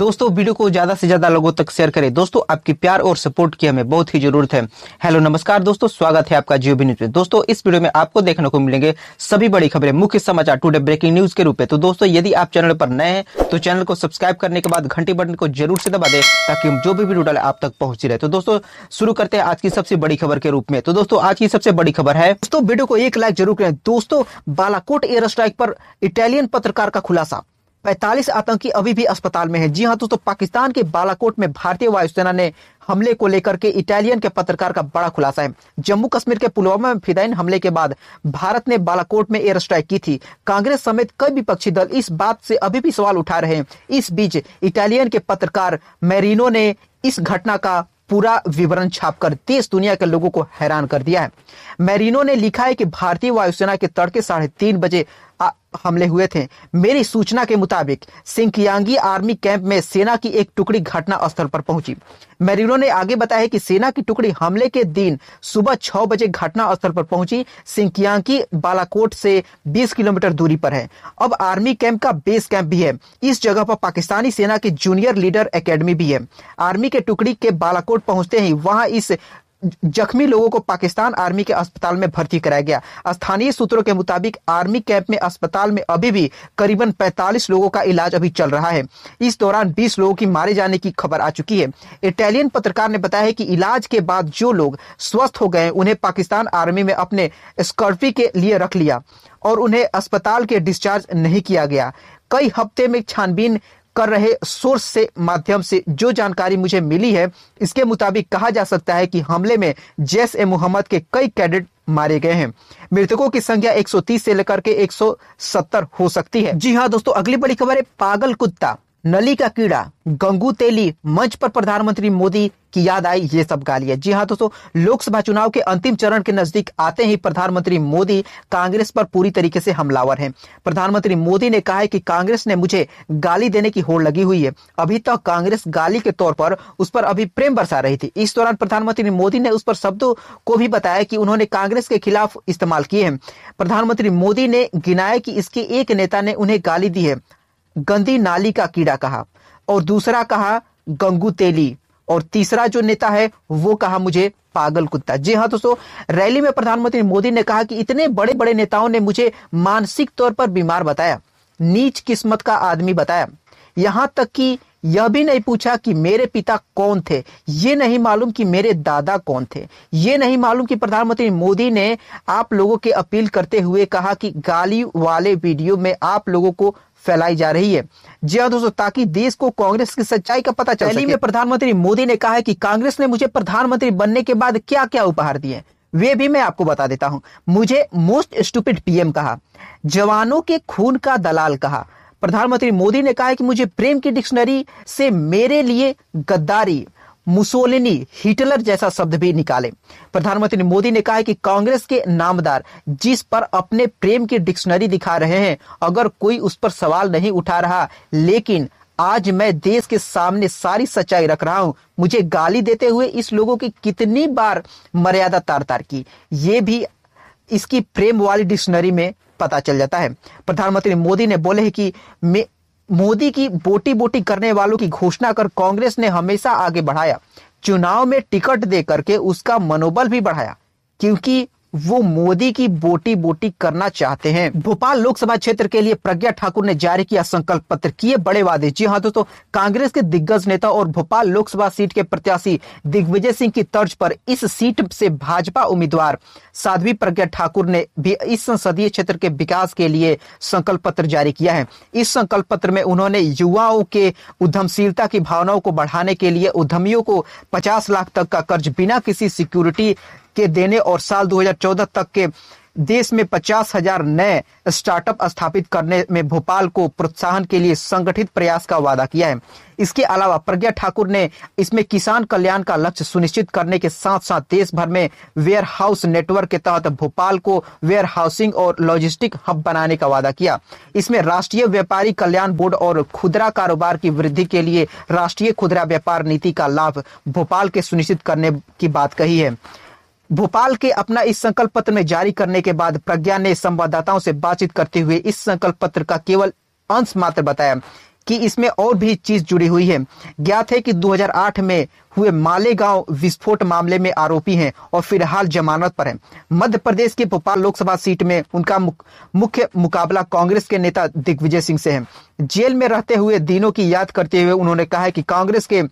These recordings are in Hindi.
दोस्तों वीडियो को ज्यादा से ज्यादा लोगों तक शेयर करें दोस्तों आपकी प्यार और सपोर्ट की हमें बहुत ही जरूरत है हेलो नमस्कार दोस्तों स्वागत है आपका जियो न्यूज में दोस्तों इस वीडियो में आपको देखने को मिलेंगे सभी बड़ी खबरें मुख्य समाचार टुडे ब्रेकिंग न्यूज के रूप में तो दोस्तों यदि आप चैनल पर नए हैं तो चैनल को सब्सक्राइब करने के बाद घंटी बटन को जरूर से दबा दे ताकि हम जो भी वीडियो डाले आप तक पहुंची रहे तो दोस्तों शुरू करते हैं आज की सबसे बड़ी खबर के रूप में तो दोस्तों आज की सबसे बड़ी खबर है दोस्तों वीडियो को एक लाइक जरूर करें दोस्तों बालाकोट एयर स्ट्राइक पर इटालियन पत्रकार का खुलासा पैतालीस आतंकी अभी भी अस्पताल में हैं जी हाँ दोस्तों तो पाकिस्तान के बालाकोट में भारतीय वायुसेना ने हमले को लेकर के इटालियन के पत्रकार का बड़ा खुलासा है जम्मू कश्मीर के पुलवामा में फिदाइन हमले के बाद भारत ने बालाकोट में एयर स्ट्राइक की थी कांग्रेस समेत कई विपक्षी दल इस बात से अभी भी सवाल उठा रहे हैं इस बीच इटालियन के पत्रकार मेरिनो ने इस घटना का पूरा विवरण छापकर देश दुनिया के लोगों को हैरान कर दिया है मेरिनो ने लिखा है कि भारतीय वायुसेना के तड़के साढ़े तीन बजे हमले हुए थे मेरी सूचना के मुताबिक सिंकियांगी आर्मी कैंप में सेना की एक टुकड़ी घटना स्थल पर पहुंची मेरिनो ने आगे बताया कि सेना की टुकड़ी हमले के दिन सुबह छह बजे घटना स्थल पर पहुंची सिंकियांगी बालाकोट से 20 किलोमीटर दूरी पर है अब आर्मी कैंप का बेस कैंप भी है इस जगह पर पाकिस्तानी सेना की जूनियर लीडर अकेडमी भी है आर्मी के टुकड़ी के बालाकोट पहुंचते ही वहां इस जख्मी लोगों को पाकिस्तान आर्मी के अस्पताल में भर्ती कराया गया स्थानीय सूत्रों के मुताबिक आर्मी कैंप में अस्पताल में अभी भी करीबन 45 लोगों का इलाज अभी चल रहा है इस दौरान 20 लोगों की मारे जाने की खबर आ चुकी है इटालियन पत्रकार ने बताया है कि इलाज के बाद जो लोग स्वस्थ हो गए उन्हें पाकिस्तान आर्मी में अपने स्कर्फी के लिए रख लिया और उन्हें अस्पताल के डिस्चार्ज नहीं किया गया कई हफ्ते में छानबीन कर रहे सोर्स से माध्यम से जो जानकारी मुझे मिली है इसके मुताबिक कहा जा सकता है कि हमले में जैश ए मोहम्मद के कई कैडेट मारे गए हैं मृतकों की संख्या 130 से लेकर के 170 हो सकती है जी हाँ दोस्तों अगली बड़ी खबर है पागल कुत्ता नली का कीड़ा गंगू तेली मंच पर प्रधानमंत्री मोदी की याद आई ये सब गालियां जी हाँ दोस्तों लोकसभा चुनाव के अंतिम चरण के नजदीक आते ही प्रधानमंत्री मोदी कांग्रेस पर पूरी तरीके से हमलावर हैं प्रधानमंत्री मोदी ने कहा है कि कांग्रेस ने मुझे गाली देने की होड़ लगी हुई है अभी तक तो कांग्रेस गाली के तौर पर उस पर अभी प्रेम बरसा रही थी इस दौरान प्रधानमंत्री मोदी ने उस पर शब्दों को भी बताया कि उन्होंने कांग्रेस के खिलाफ इस्तेमाल किए हैं प्रधानमंत्री मोदी ने गिनाया कि इसके एक नेता ने उन्हें गाली दी है गंदी नाली का कीड़ा कहा और दूसरा कहा गंगू तेली और तीसरा जो नेता है वो कहा मुझे पागल कुत्ता जी हाँ दोस्तों रैली में प्रधानमंत्री मोदी ने कहा कि इतने बड़े बड़े नेताओं ने मुझे मानसिक तौर पर बीमार बताया नीच किस्मत का आदमी बताया यहां तक कि यह भी नहीं पूछा कि मेरे पिता कौन थे ये नहीं मालूम कि मेरे दादा कौन थे ये नहीं मालूम कि प्रधानमंत्री मोदी ने आप लोगों के अपील करते हुए कहा कि गाली वाले वीडियो में आप लोगों को फैलाई जा रही है जी हाँ दोस्तों ताकि देश को कांग्रेस की सच्चाई का पता चल सके में प्रधानमंत्री मोदी ने कहा है कि कांग्रेस ने मुझे प्रधानमंत्री बनने के बाद क्या क्या उपहार दिए वे भी मैं आपको बता देता हूं मुझे मोस्ट स्टूपिड पीएम कहा जवानों के खून का दलाल कहा प्रधानमंत्री मोदी ने कहा है कि मुझे प्रेम की डिक्शनरी से मेरे लिए गद्दारी मुसोलिनी हिटलर जैसा शब्द भी निकाले प्रधानमंत्री मोदी ने कहा है कि कांग्रेस के नामदार जिस पर अपने प्रेम की डिक्शनरी दिखा रहे हैं अगर कोई उस पर सवाल नहीं उठा रहा लेकिन आज मैं देश के सामने सारी सच्चाई रख रहा हूं मुझे गाली देते हुए इस लोगों की कितनी बार मर्यादा तार तार की ये भी इसकी प्रेम वाली डिक्शनरी में पता चल जाता है प्रधानमंत्री मोदी ने बोले कि मैं मोदी की बोटी बोटी करने वालों की घोषणा कर कांग्रेस ने हमेशा आगे बढ़ाया चुनाव में टिकट दे करके उसका मनोबल भी बढ़ाया क्योंकि वो मोदी की बोटी बोटी करना चाहते हैं भोपाल लोकसभा क्षेत्र के लिए प्रज्ञा ठाकुर ने जारी किया संकल्प पत्र किए बड़े वादे जी हाँ दोस्तों कांग्रेस के दिग्गज नेता और भोपाल लोकसभा सीट के प्रत्याशी दिग्विजय सिंह की तर्ज पर इस सीट से भाजपा उम्मीदवार साध्वी प्रज्ञा ठाकुर ने भी इस संसदीय क्षेत्र के विकास के लिए संकल्प पत्र जारी किया है इस संकल्प पत्र में उन्होंने युवाओं के उद्यमशीलता की भावनाओं को बढ़ाने के लिए उद्यमियों को पचास लाख तक का कर्ज बिना किसी सिक्योरिटी के देने और साल 2014 तक के देश में पचास हजार नए स्टार्टअप स्थापित करने में भोपाल को प्रोत्साहन के लिए संगठित प्रयास का वादा किया है इसके अलावा प्रज्ञा ठाकुर ने इसमें किसान कल्याण का लक्ष्य सुनिश्चित करने के साथ साथ देश भर में वेयर हाउस नेटवर्क के तहत भोपाल को वेयर हाउसिंग और लॉजिस्टिक हब बनाने का वादा किया इसमें राष्ट्रीय व्यापारी कल्याण बोर्ड और खुदरा कारोबार की वृद्धि के लिए राष्ट्रीय खुदरा व्यापार नीति का लाभ भोपाल के सुनिश्चित करने की बात कही है भोपाल के अपना इस संकल्प पत्र में जारी करने के बाद प्रज्ञा ने संवाददाताओं से बातचीत करते हुए इस संकल्प पत्र का केवल अंश मात्र बताया कि इसमें और भी चीज जुड़ी हुई है ज्ञात है कि 2008 में हुए मालेगांव विस्फोट मामले में आरोपी हैं और फिलहाल जमानत पर हैं। मध्य प्रदेश के भोपाल लोकसभा सीट में उनका मुख्य मुकाबला कांग्रेस के नेता दिग्विजय सिंह से है जेल में रहते हुए दिनों की याद करते हुए उन्होंने कहा है कि कांग्रेस के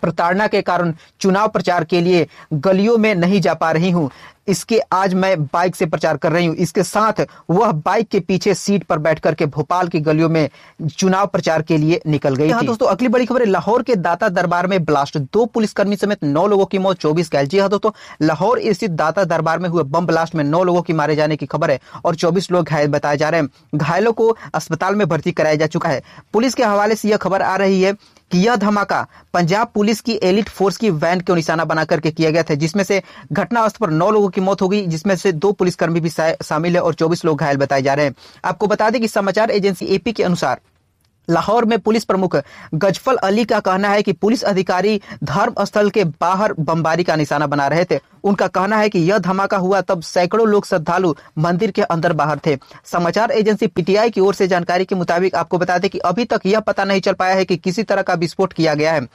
प्रताड़ना के कारण चुनाव प्रचार के लिए गलियों में नहीं जा पा रही हूँ इसके आज मैं बाइक से प्रचार कर रही हूँ इसके साथ वह बाइक के पीछे सीट पर बैठ करके भोपाल की गलियों में चुनाव प्रचार के लिए निकल गई हाँ दोस्तों अगली बड़ी खबर है लाहौर के दाता दरबार में ब्लास्ट दो पुलिसकर्मी समेत नौ लोगों की मौत चौबीस घायल जी हाँ दोस्तों लाहौर स्थित दाता दरबार में हुए बम ब्लास्ट में नौ लोगों की मारे जाने की खबर है और चौबीस लोग घायल बताए जा रहे हैं घायलों को अस्पताल में भर्ती कराया जा चुका है पुलिस के हवाले से यह खबर आ रही है यह धमाका पंजाब पुलिस की एलिट फोर्स की वैन को निशाना बना करके किया गया था जिसमें से घटनास्थल पर नौ लोगों की मौत हो गई जिसमें से दो पुलिसकर्मी भी शामिल है और चौबीस लोग घायल बताए जा रहे हैं आपको बता दें कि समाचार एजेंसी एपी के अनुसार लाहौर में पुलिस प्रमुख गजफल अली का कहना है कि पुलिस अधिकारी धर्म स्थल के बाहर बमबारी का निशाना बना रहे थे उनका कहना है कि यह धमाका हुआ तब सैकड़ों लोग श्रद्धालु मंदिर के अंदर बाहर थे समाचार एजेंसी पीटीआई की ओर से जानकारी के मुताबिक आपको बता दें कि अभी तक यह पता नहीं चल पाया है कि किसी तरह का विस्फोट किया गया है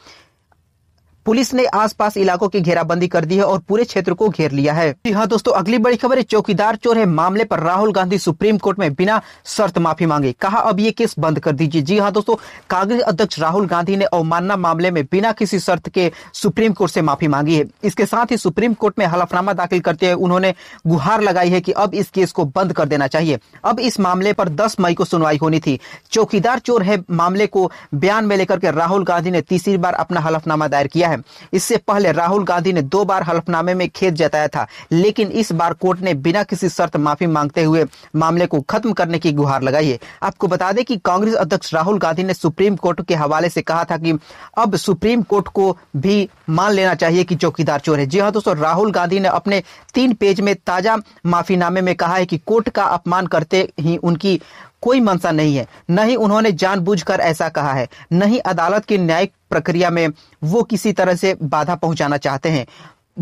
पुलिस ने आसपास इलाकों की घेराबंदी कर दी है और पूरे क्षेत्र को घेर लिया है जी हाँ दोस्तों अगली बड़ी खबर है चौकीदार चोर है मामले पर राहुल गांधी सुप्रीम कोर्ट में बिना शर्त माफी मांगे कहा अब ये केस बंद कर दीजिए जी हाँ दोस्तों कांग्रेस अध्यक्ष राहुल गांधी ने अवमानना मामले में बिना किसी शर्त के सुप्रीम कोर्ट से माफी मांगी है इसके साथ ही सुप्रीम कोर्ट में हलफनामा दाखिल करते हुए उन्होंने गुहार लगाई है की अब इस केस को बंद कर देना चाहिए अब इस मामले पर दस मई को सुनवाई होनी थी चौकीदार चोर है मामले को बयान में लेकर के राहुल गांधी ने तीसरी बार अपना हलफनामा दायर किया है इससे पहले राहुल गांधी ने दो बार हलफनामे में खेद जताया था लेकिन इस बार कोर्ट ने बिना किसी शर्त माफी मांगते हुए मामले को खत्म करने की गुहार लगाई है आपको बता दें कि कांग्रेस अध्यक्ष राहुल गांधी ने सुप्रीम कोर्ट के हवाले से कहा था कि अब सुप्रीम कोर्ट को भी मान लेना चाहिए कि चौकीदार चोर है जी हाँ दोस्तों राहुल गांधी ने अपने तीन पेज में ताजा माफीनामे में कहा है कि कोर्ट का अपमान करते ही उनकी कोई मंशा नहीं है न ही उन्होंने जानबूझकर ऐसा कहा है न ही अदालत की न्यायिक प्रक्रिया में वो किसी तरह से बाधा पहुंचाना चाहते हैं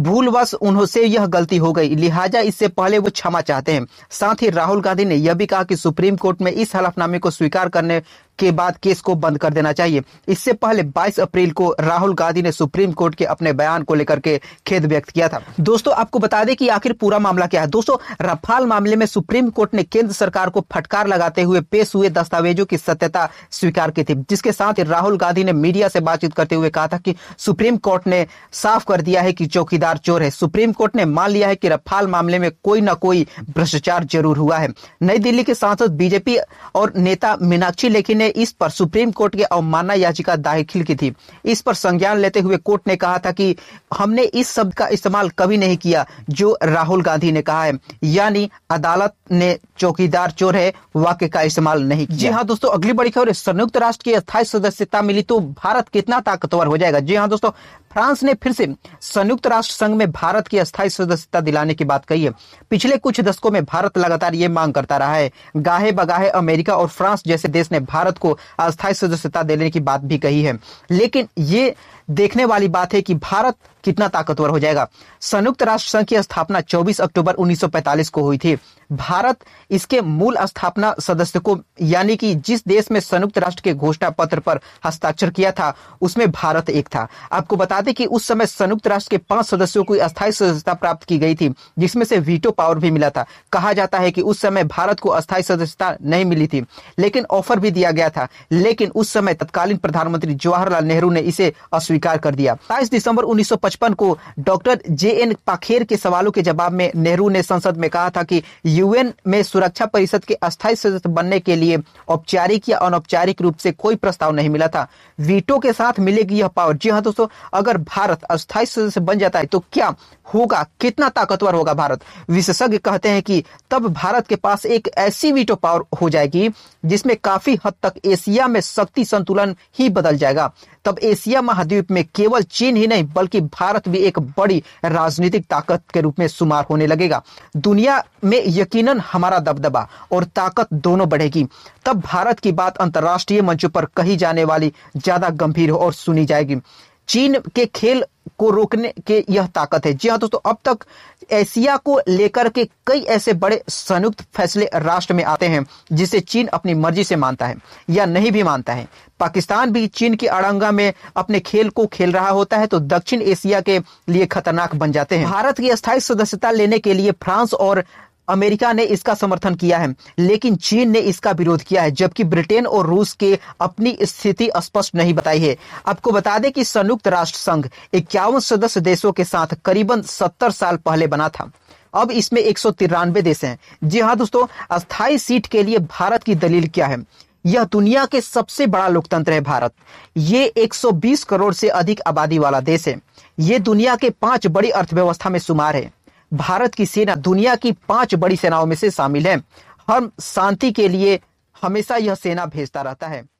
भूलवश उन्होंने यह गलती हो गई लिहाजा इससे पहले वो क्षमा चाहते हैं साथ ही राहुल गांधी ने यह भी कहा कि सुप्रीम कोर्ट में इस हलफनामे को स्वीकार करने के बाद केस को बंद कर देना चाहिए इससे पहले 22 अप्रैल को राहुल गांधी ने सुप्रीम कोर्ट के अपने बयान को लेकर के खेद व्यक्त किया था दोस्तों आपको बता दें कि आखिर पूरा मामला क्या है दोस्तों रफाल मामले में सुप्रीम कोर्ट ने केंद्र सरकार को फटकार लगाते हुए पेश हुए दस्तावेजों की सत्यता स्वीकार की थी जिसके साथ राहुल गांधी ने मीडिया से बातचीत करते हुए कहा था कि सुप्रीम कोर्ट ने साफ कर दिया है कि चौकीदार चोर है सुप्रीम कोर्ट ने मान लिया है कि रफाल मामले में कोई ना कोई भ्रष्टाचार जरूर हुआ है नई दिल्ली के सांसद बीजेपी और नेता मीनाक्षी लेखी ने ने इस पर सुप्रीम कोर्ट के अवमानना याचिका दाखिल की थी इस पर संज्ञान लेते हुए कोर्ट ने कहा था कि हमने इस शब्द का इस्तेमाल कभी नहीं किया जो राहुल गांधी ने कहा है यानी अदालत ने चौकीदार चोर है वाक्य का इस्तेमाल नहीं किया जी हाँ दोस्तों अगली बड़ी खबर संयुक्त राष्ट्र की अस्थायी सदस्यता मिली तो भारत कितना ताकतवर हो जाएगा जी हाँ दोस्तों फ्रांस ने फिर से संयुक्त राष्ट्र संघ में भारत की अस्थायी सदस्यता दिलाने की बात कही है पिछले कुछ दशकों में भारत लगातार ये मांग करता रहा है गाहे बगाहे अमेरिका और फ्रांस जैसे देश ने भारत को अस्थायी सदस्यता देने की बात भी कही है लेकिन ये देखने वाली बात है कि भारत कितना ताकतवर हो जाएगा संयुक्त राष्ट्र संघ की स्थापना 24 अक्टूबर 1945 को हुई थी भारत इसके मूल स्थापना सदस्य को यानी कि जिस देश में संयुक्त राष्ट्र के घोषणा पत्र पर हस्ताक्षर किया था उसमें भारत एक था आपको बता दें कि उस समय संयुक्त राष्ट्र के पांच सदस्यों को अस्थायी सदस्यता प्राप्त की गई थी जिसमें से वीटो पावर भी मिला था कहा जाता है कि उस समय भारत को अस्थायी सदस्यता नहीं मिली थी लेकिन ऑफर भी दिया गया था लेकिन उस समय तत्कालीन प्रधानमंत्री जवाहरलाल नेहरू ने इसे अस्वीकार स्वीकार कर दिया बाईस दिसंबर 1955 को डॉक्टर जे एन पाखेर के सवालों के जवाब में नेहरू ने संसद में कहा था कि यूएन में सुरक्षा परिषद के अस्थायी सदस्य बनने के लिए औपचारिक या अनौपचारिक रूप से कोई प्रस्ताव नहीं मिला था वीटो के साथ मिलेगी यह पावर जी हाँ दोस्तों अगर भारत अस्थायी सदस्य बन जाता है तो क्या होगा कितना ताकतवर होगा भारत विशेषज्ञ कहते हैं कि तब भारत के पास एक ऐसी वीटो पावर हो जाएगी जिसमें काफी हद तक एशिया में शक्ति संतुलन ही बदल जाएगा तब एशिया महाद्वीप रूप में केवल चीन ही नहीं बल्कि भारत भी एक बड़ी राजनीतिक ताकत के रूप में शुमार होने लगेगा दुनिया में यकीनन हमारा दबदबा और ताकत दोनों बढ़ेगी तब भारत की बात अंतर्राष्ट्रीय मंचों पर कही जाने वाली ज्यादा गंभीर और सुनी जाएगी चीन के खेल को रोकने के यह ताकत है जी हाँ दोस्तों अब तक एशिया को लेकर के कई ऐसे बड़े संयुक्त फैसले राष्ट्र में आते हैं जिसे चीन अपनी मर्जी से मानता है या नहीं भी मानता है पाकिस्तान भी चीन की अड़ंगा में अपने खेल को खेल रहा होता है तो दक्षिण एशिया के लिए खतरनाक बन जाते हैं भारत की स्थायी सदस्यता लेने के लिए फ्रांस और अमेरिका ने इसका समर्थन किया है लेकिन चीन ने इसका विरोध किया है जबकि ब्रिटेन और रूस के अपनी स्थिति स्पष्ट नहीं बताई है आपको बता दें कि संयुक्त राष्ट्र संघ इक्यावन सदस्य देशों के साथ करीबन सत्तर साल पहले बना था अब इसमें एक देश हैं जी हाँ दोस्तों अस्थायी सीट के लिए भारत की दलील क्या है यह दुनिया के सबसे बड़ा लोकतंत्र है भारत ये 120 करोड़ से अधिक आबादी वाला देश है ये दुनिया के पांच बड़ी अर्थव्यवस्था में शुमार है भारत की सेना दुनिया की पांच बड़ी सेनाओं में से शामिल है हम शांति के लिए हमेशा यह सेना भेजता रहता है